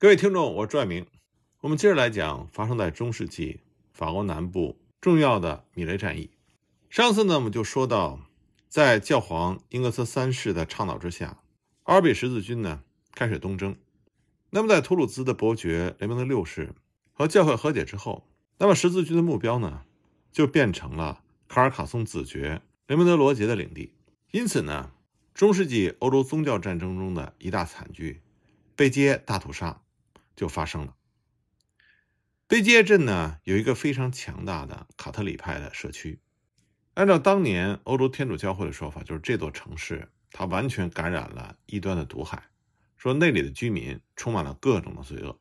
各位听众，我是朱爱明。我们接着来讲发生在中世纪法国南部重要的米雷战役。上次呢，我们就说到，在教皇英格斯三世的倡导之下，阿尔比十字军呢开始东征。那么，在图鲁兹的伯爵雷蒙德六世和教会和解之后，那么十字军的目标呢就变成了卡尔卡松子爵雷蒙德罗杰的领地。因此呢，中世纪欧洲宗教战争中的一大惨剧——贝杰大屠杀。就发生了。贝基耶镇呢有一个非常强大的卡特里派的社区，按照当年欧洲天主教会的说法，就是这座城市它完全感染了异端的毒害，说那里的居民充满了各种的罪恶。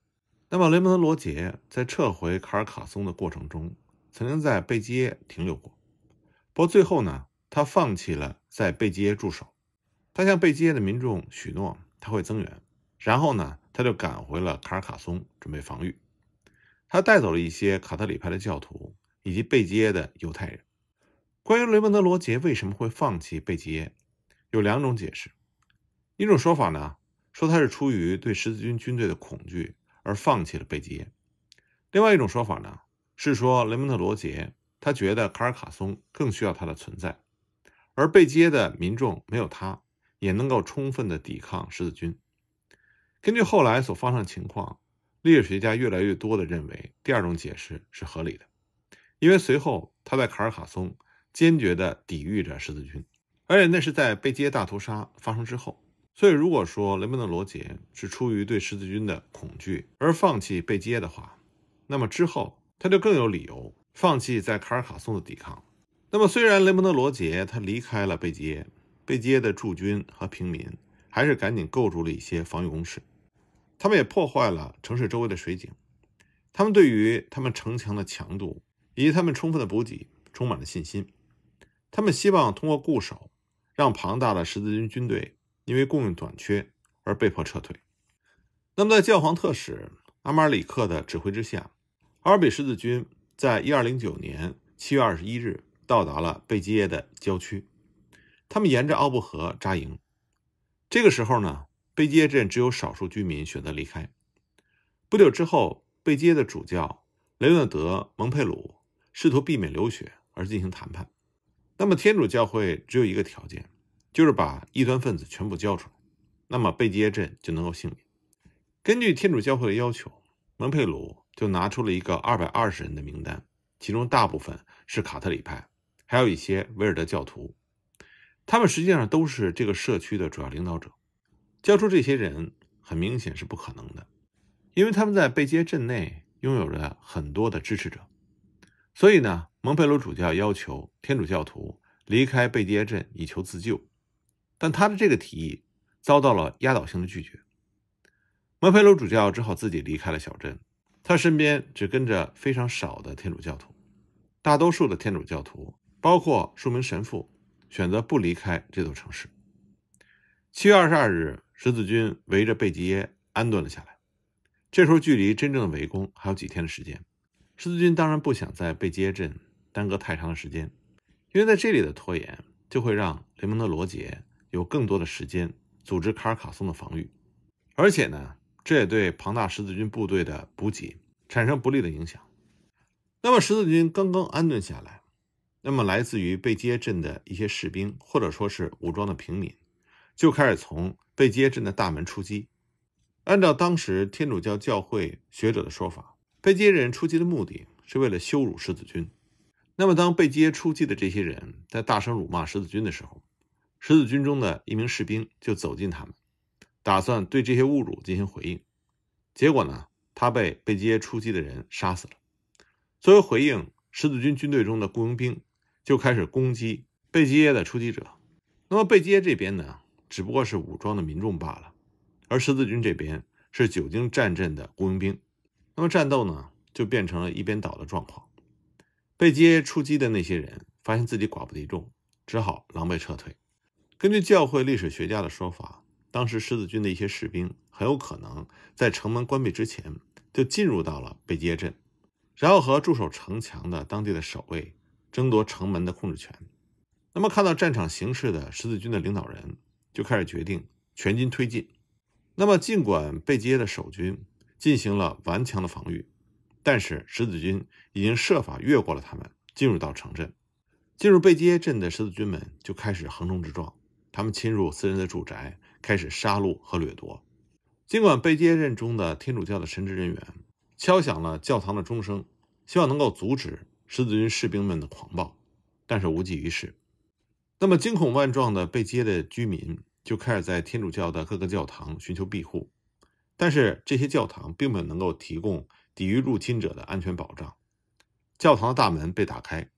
那么雷蒙德·罗杰在撤回卡尔卡松的过程中，曾经在贝基耶停留过，不过最后呢，他放弃了在贝基耶驻守，他向贝基耶的民众许诺他会增援。然后呢，他就赶回了卡尔卡松，准备防御。他带走了一些卡特里派的教徒以及贝吉耶的犹太人。关于雷蒙德·罗杰为什么会放弃贝吉耶，有两种解释。一种说法呢，说他是出于对十字军军队的恐惧而放弃了贝吉耶；另外一种说法呢，是说雷蒙德·罗杰他觉得卡尔卡松更需要他的存在，而贝吉耶的民众没有他，也能够充分的抵抗十字军。根据后来所发生的情况，历史学家越来越多地认为第二种解释是合理的，因为随后他在卡尔卡松坚决地抵御着十字军，而且那是在贝基耶大屠杀发生之后。所以，如果说雷蒙德·罗杰是出于对十字军的恐惧而放弃贝基耶的话，那么之后他就更有理由放弃在卡尔卡松的抵抗。那么，虽然雷蒙德·罗杰他离开了贝基耶，贝基耶的驻军和平民还是赶紧构筑了一些防御工事。他们也破坏了城市周围的水井。他们对于他们城墙的强度以及他们充分的补给充满了信心。他们希望通过固守，让庞大的十字军军队因为供应短缺而被迫撤退。那么，在教皇特使阿马尔里克的指挥之下，阿尔比十字军在1209年7月21日到达了贝基耶的郊区。他们沿着奥布河扎营。这个时候呢？贝基耶镇只有少数居民选择离开。不久之后，贝耶的主教雷诺德·蒙佩鲁试图避免流血而进行谈判。那么，天主教会只有一个条件，就是把异端分子全部交出来，那么贝基耶镇就能够幸免。根据天主教会的要求，蒙佩鲁就拿出了一个二百二十人的名单，其中大部分是卡特里派，还有一些维尔德教徒。他们实际上都是这个社区的主要领导者。交出这些人很明显是不可能的，因为他们在贝杰镇内拥有着很多的支持者，所以呢，蒙佩罗主教要求天主教徒离开贝杰镇以求自救，但他的这个提议遭到了压倒性的拒绝。蒙佩罗主教只好自己离开了小镇，他身边只跟着非常少的天主教徒，大多数的天主教徒，包括数名神父，选择不离开这座城市。七月二十二日。十字军围着贝吉耶安顿了下来，这时候距离真正的围攻还有几天的时间。十字军当然不想在贝吉耶镇耽搁太长的时间，因为在这里的拖延就会让雷蒙德·罗杰有更多的时间组织卡尔卡松的防御，而且呢，这也对庞大十字军部队的补给产生不利的影响。那么，十字军刚刚安顿下来，那么来自于贝吉耶镇的一些士兵，或者说是武装的平民，就开始从。被接镇的大门出击，按照当时天主教教会学者的说法，被接人出击的目的是为了羞辱十字军。那么，当被接出击的这些人在大声辱骂十字军的时候，十字军中的一名士兵就走近他们，打算对这些侮辱进行回应。结果呢，他被被接出击的人杀死了。作为回应，十字军军队中的雇佣兵就开始攻击被接耶的出击者。那么，被接这边呢？只不过是武装的民众罢了，而十字军这边是久经战阵的雇佣兵，那么战斗呢就变成了一边倒的状况。被接出击的那些人发现自己寡不敌众，只好狼狈撤退。根据教会历史学家的说法，当时十字军的一些士兵很有可能在城门关闭之前就进入到了被接镇，然后和驻守城墙的当地的守卫争夺城门的控制权。那么看到战场形势的十字军的领导人。就开始决定全军推进。那么，尽管贝杰的守军进行了顽强的防御，但是十字军已经设法越过了他们，进入到城镇。进入贝耶镇的十字军们就开始横冲直撞，他们侵入私人的住宅，开始杀戮和掠夺。尽管贝耶镇中的天主教的神职人员敲响了教堂的钟声，希望能够阻止十字军士兵们的狂暴，但是无济于事。那么惊恐万状的贝接的居民就开始在天主教的各个教堂寻求庇护，但是这些教堂并没有能够提供抵御入侵者的安全保障。教堂的大门被打开，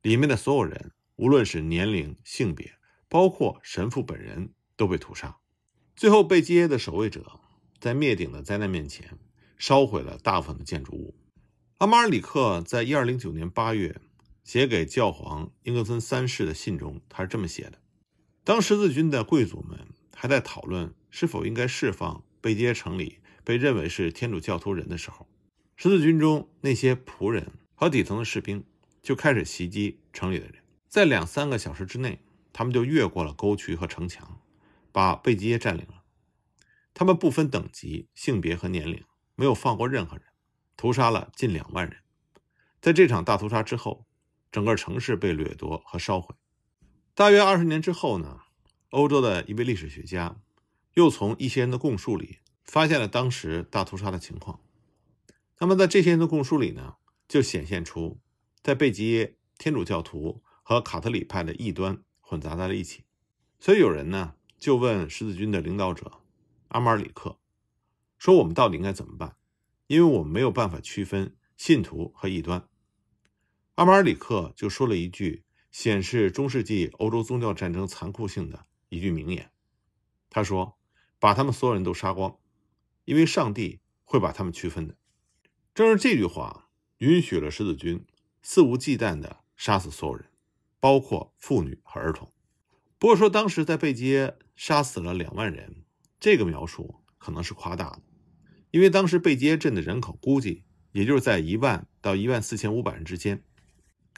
里面的所有人，无论是年龄、性别，包括神父本人都被屠杀。最后，贝接的守卫者在灭顶的灾难面前烧毁了大部分的建筑物。阿马尔里克在一二零九年八月。写给教皇英格森三世的信中，他是这么写的：当十字军的贵族们还在讨论是否应该释放贝吉耶城里被认为是天主教徒人的时候，十字军中那些仆人和底层的士兵就开始袭击城里的人。在两三个小时之内，他们就越过了沟渠和城墙，把贝吉耶占领了。他们不分等级、性别和年龄，没有放过任何人，屠杀了近两万人。在这场大屠杀之后。整个城市被掠夺和烧毁。大约二十年之后呢，欧洲的一位历史学家又从一些人的供述里发现了当时大屠杀的情况。那么在这些人的供述里呢，就显现出在贝吉耶，天主教徒和卡特里派的异端混杂在了一起。所以有人呢就问十字军的领导者阿马尔里克说：“我们到底应该怎么办？因为我们没有办法区分信徒和异端。”阿马尔里克就说了一句显示中世纪欧洲宗教战争残酷性的一句名言：“他说，把他们所有人都杀光，因为上帝会把他们区分的。”正是这句话允许了十字军肆无忌惮地杀死所有人，包括妇女和儿童。不过，说当时在贝耶杀死了两万人，这个描述可能是夸大的，因为当时贝耶镇的人口估计也就是在一万到一万四千五百人之间。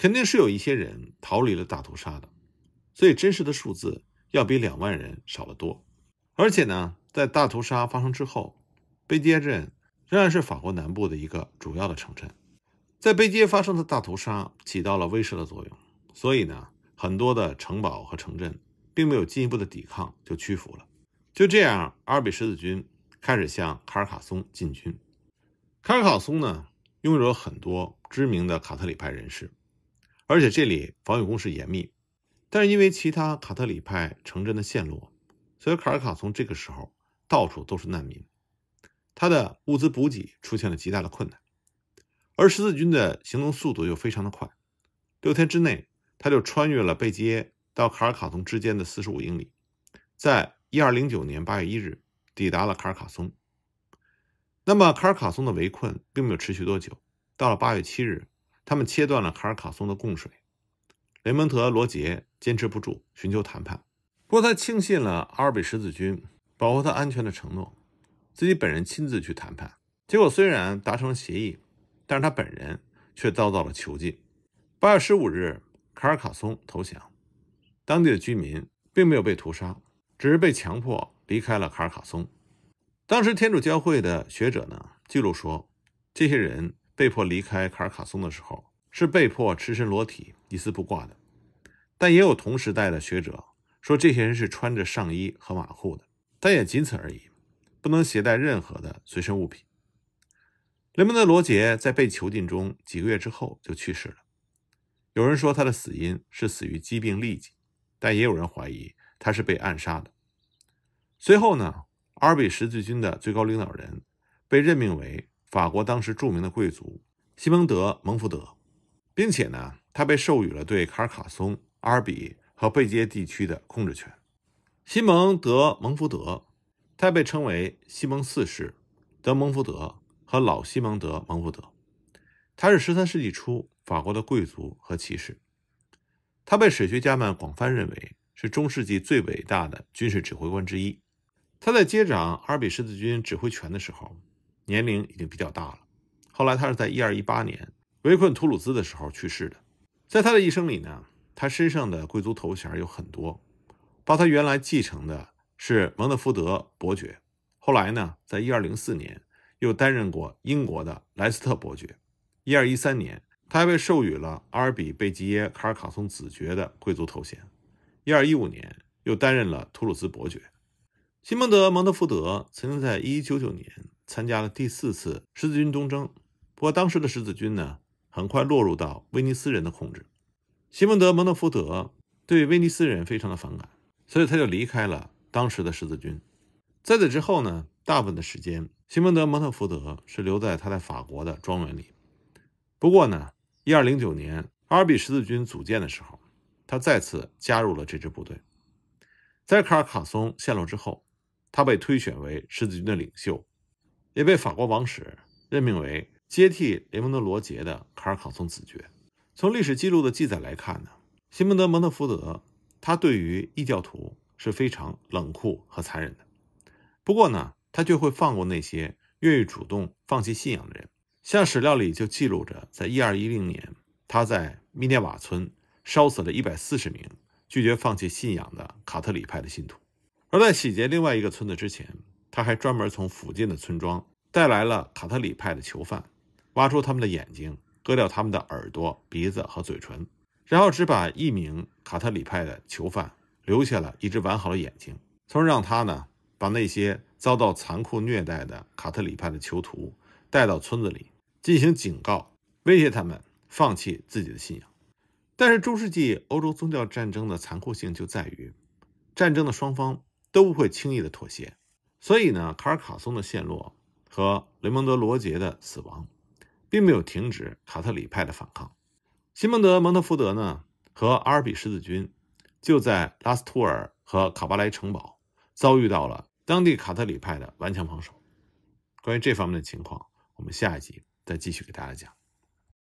肯定是有一些人逃离了大屠杀的，所以真实的数字要比两万人少得多。而且呢，在大屠杀发生之后，贝街耶镇仍然是法国南部的一个主要的城镇。在贝街耶发生的大屠杀起到了威慑的作用，所以呢，很多的城堡和城镇并没有进一步的抵抗就屈服了。就这样，阿尔比十字军开始向卡尔卡松进军。卡尔卡松呢，拥有了很多知名的卡特里派人士。而且这里防御工事严密，但是因为其他卡特里派城镇的陷落，所以卡尔卡从这个时候到处都是难民，他的物资补给出现了极大的困难。而十字军的行动速度又非常的快，六天之内他就穿越了贝吉耶到卡尔卡松之间的四十五英里，在一二零九年八月一日抵达了卡尔卡松。那么卡尔卡松的围困并没有持续多久，到了八月七日。他们切断了卡尔卡松的供水。雷蒙德·罗杰坚持不住，寻求谈判。不过他轻信了阿尔卑十字军保护他安全的承诺，自己本人亲自去谈判。结果虽然达成了协议，但是他本人却遭到了囚禁。八月十五日，卡尔卡松投降。当地的居民并没有被屠杀，只是被强迫离开了卡尔卡松。当时天主教会的学者呢记录说，这些人。被迫离开卡尔卡松的时候，是被迫赤身裸体、一丝不挂的。但也有同时代的学者说，这些人是穿着上衣和马裤的，但也仅此而已，不能携带任何的随身物品。雷蒙德·罗杰在被囚禁中几个月之后就去世了。有人说他的死因是死于疾病痢疾，但也有人怀疑他是被暗杀的。随后呢，阿尔比十字军的最高领导人被任命为。法国当时著名的贵族西蒙德·蒙福德，并且呢，他被授予了对卡尔卡松、阿尔比和贝杰地区的控制权。西蒙德·蒙福德，他被称为西蒙四世、德蒙福德和老西蒙德·蒙福德。他是十三世纪初法国的贵族和骑士。他被史学家们广泛认为是中世纪最伟大的军事指挥官之一。他在接掌阿尔比十字军指挥权的时候。年龄已经比较大了，后来他是在一二一八年围困图鲁兹的时候去世的。在他的一生里呢，他身上的贵族头衔有很多。把他原来继承的是蒙特福德伯爵，后来呢，在一二零四年又担任过英国的莱斯特伯爵。一二一三年，他还被授予了阿尔比贝吉耶卡尔卡松子爵的贵族头衔。一二一五年又担任了图鲁兹伯爵。西蒙德·蒙特福德曾经在一一九九年。参加了第四次十字军东征，不过当时的十字军呢，很快落入到威尼斯人的控制。西蒙德·蒙特福德对威尼斯人非常的反感，所以他就离开了当时的十字军。在此之后呢，大部分的时间，西蒙德·蒙特福德是留在他在法国的庄园里。不过呢，一二零九年阿尔比十字军组建的时候，他再次加入了这支部队。在卡尔卡松陷落之后，他被推选为十字军的领袖。也被法国王室任命为接替雷蒙德·罗杰的卡尔考松子爵。从历史记录的记载来看呢，西蒙德·蒙特福德，他对于异教徒是非常冷酷和残忍的。不过呢，他却会放过那些愿意主动放弃信仰的人。像史料里就记录着，在一二一零年，他在密涅瓦村烧死了一百四十名拒绝放弃信仰的卡特里派的信徒。而在洗劫另外一个村子之前，他还专门从附近的村庄。带来了卡特里派的囚犯，挖出他们的眼睛，割掉他们的耳朵、鼻子和嘴唇，然后只把一名卡特里派的囚犯留下了一只完好的眼睛，从而让他呢把那些遭到残酷虐待的卡特里派的囚徒带到村子里进行警告，威胁他们放弃自己的信仰。但是中世纪欧洲宗教战争的残酷性就在于，战争的双方都不会轻易的妥协，所以呢，卡尔卡松的陷落。和雷蒙德·罗杰的死亡，并没有停止卡特里派的反抗。西蒙德·蒙特福德呢，和阿尔比十字军就在拉斯图尔和卡巴莱城堡遭遇到了当地卡特里派的顽强防守。关于这方面的情况，我们下一集再继续给大家讲。